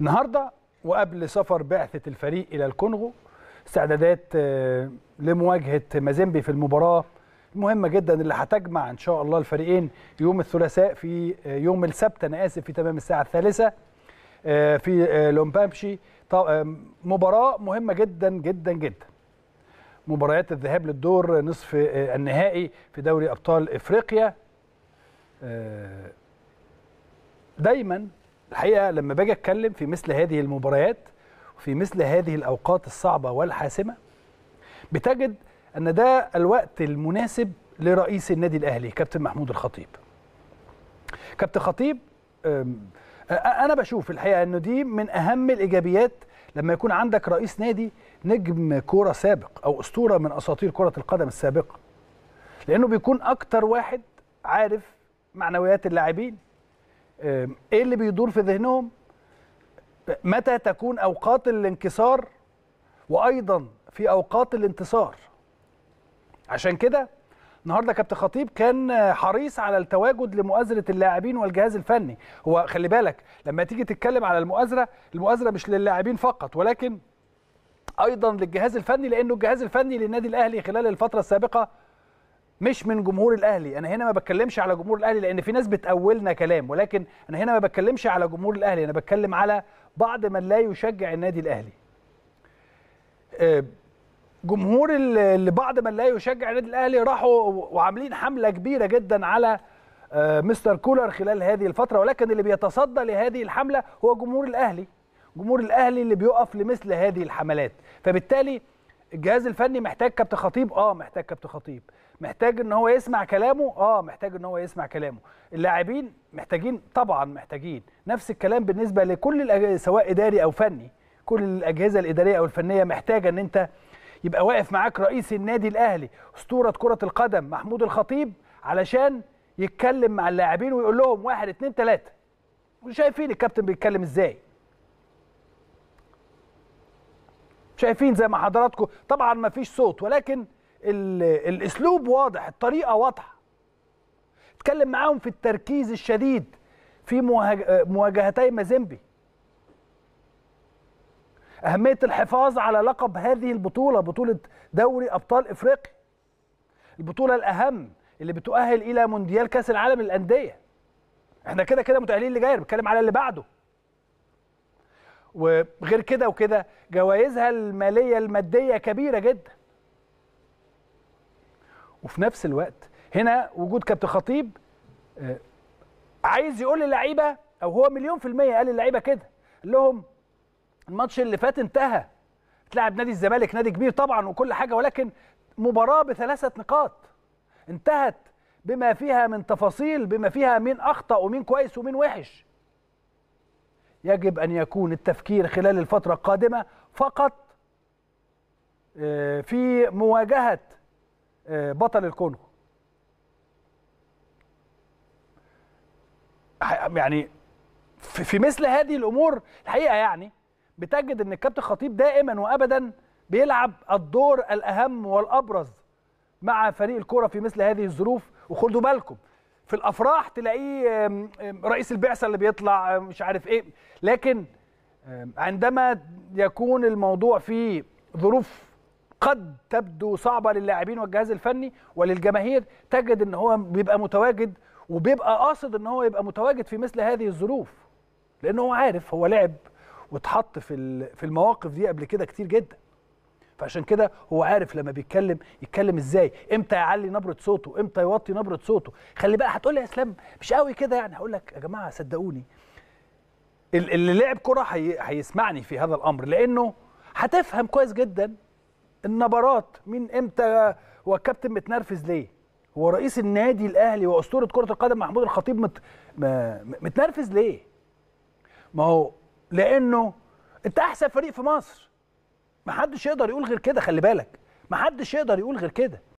النهارده وقبل سفر بعثه الفريق الى الكونغو استعدادات آه، لمواجهه مازيمبي في المباراه مهمه جدا اللي هتجمع ان شاء الله الفريقين يوم الثلاثاء في آه، يوم السبت انا اسف في تمام الساعه الثالثه آه، في لومبامشي مباراه مهمه جدا جدا جدا مباريات الذهاب للدور نصف النهائي في دوري ابطال افريقيا دايما الحقيقه لما باجي اتكلم في مثل هذه المباريات وفي مثل هذه الاوقات الصعبه والحاسمه بتجد ان ده الوقت المناسب لرئيس النادي الاهلي كابتن محمود الخطيب. كابتن خطيب انا بشوف الحقيقه انه دي من اهم الايجابيات لما يكون عندك رئيس نادي نجم كوره سابق او اسطوره من اساطير كره القدم السابقه. لانه بيكون اكتر واحد عارف معنويات اللاعبين ايه اللي بيدور في ذهنهم متى تكون اوقات الانكسار وايضا في اوقات الانتصار عشان كده النهارده كابتن خطيب كان حريص على التواجد لمؤازره اللاعبين والجهاز الفني هو خلي بالك لما تيجي تتكلم على المؤازره المؤازره مش للاعبين فقط ولكن ايضا للجهاز الفني لانه الجهاز الفني للنادي الاهلي خلال الفتره السابقه مش من جمهور الاهلي انا هنا ما بتكلمش على جمهور الاهلي لان في ناس بتاولنا كلام ولكن انا هنا ما بتكلمش على جمهور الاهلي انا بتكلم على بعض من لا يشجع النادي الاهلي آه، جمهور اللي بعض من لا يشجع النادي الاهلي راحوا وعاملين حمله كبيره جدا على آه، مستر كولر خلال هذه الفتره ولكن اللي بيتصدى لهذه الحمله هو جمهور الاهلي جمهور الاهلي اللي بيقف لمثل هذه الحملات فبالتالي الجهاز الفني محتاج كابتن خطيب اه محتاج كابتن خطيب محتاج ان هو يسمع كلامه اه محتاج ان هو يسمع كلامه اللاعبين محتاجين طبعا محتاجين نفس الكلام بالنسبه لكل سواء اداري او فني كل الاجهزه الاداريه او الفنيه محتاجه ان انت يبقى واقف معاك رئيس النادي الاهلي اسطوره كره القدم محمود الخطيب علشان يتكلم مع اللاعبين ويقول لهم واحد اتنين تلاته وشايفين الكابتن بيتكلم ازاي شايفين زي ما حضراتكم طبعا ما فيش صوت ولكن الاسلوب واضح الطريقه واضحه اتكلم معاهم في التركيز الشديد في مواجهتي مازيمبي أهمية الحفاظ على لقب هذه البطولة بطولة دوري أبطال إفريقيا البطولة الأهم اللي بتؤهل إلى مونديال كأس العالم للأندية احنا كده كده متأهلين اللي جاي بتكلم على اللي بعده وغير كده وكده جوائزها الماليه الماديه كبيره جدا وفي نفس الوقت هنا وجود كابتن خطيب آه، عايز يقول للعيبه او هو مليون في الميه قال للعيبه كده قال لهم الماتش اللي فات انتهى اتلعب نادي الزمالك نادي كبير طبعا وكل حاجه ولكن مباراه بثلاثه نقاط انتهت بما فيها من تفاصيل بما فيها مين اخطا ومين كويس ومين وحش يجب أن يكون التفكير خلال الفترة القادمة فقط آه، في مواجهة آه، بطل الكونغو يعني في مثل هذه الأمور الحقيقة يعني بتجد أن الكابتن خطيب دائما وأبدا بيلعب الدور الأهم والأبرز مع فريق الكرة في مثل هذه الظروف وخدوا بالكم في الافراح تلاقيه رئيس البعثه اللي بيطلع مش عارف ايه لكن عندما يكون الموضوع فيه ظروف قد تبدو صعبه للاعبين والجهاز الفني وللجماهير تجد ان هو بيبقى متواجد وبيبقى قاصد ان هو يبقى متواجد في مثل هذه الظروف لان هو عارف هو لعب واتحط في في المواقف دي قبل كده كتير جدا فعشان كده هو عارف لما بيتكلم يتكلم ازاي امتى يعلي نبره صوته امتى يوطي نبره صوته خلي بقى هتقول لي يا اسلام مش قوي كده يعني هقول لك يا جماعه صدقوني اللي لعب كره هيسمعني في هذا الامر لانه هتفهم كويس جدا النبرات مين امتى هو الكابتن متنرفز ليه هو رئيس النادي الاهلي واسطوره كره القدم محمود الخطيب مت... متنرفز ليه ما هو لانه انت احسن فريق في مصر محدش يقدر يقول غير كده خلي بالك محدش يقدر يقول غير كده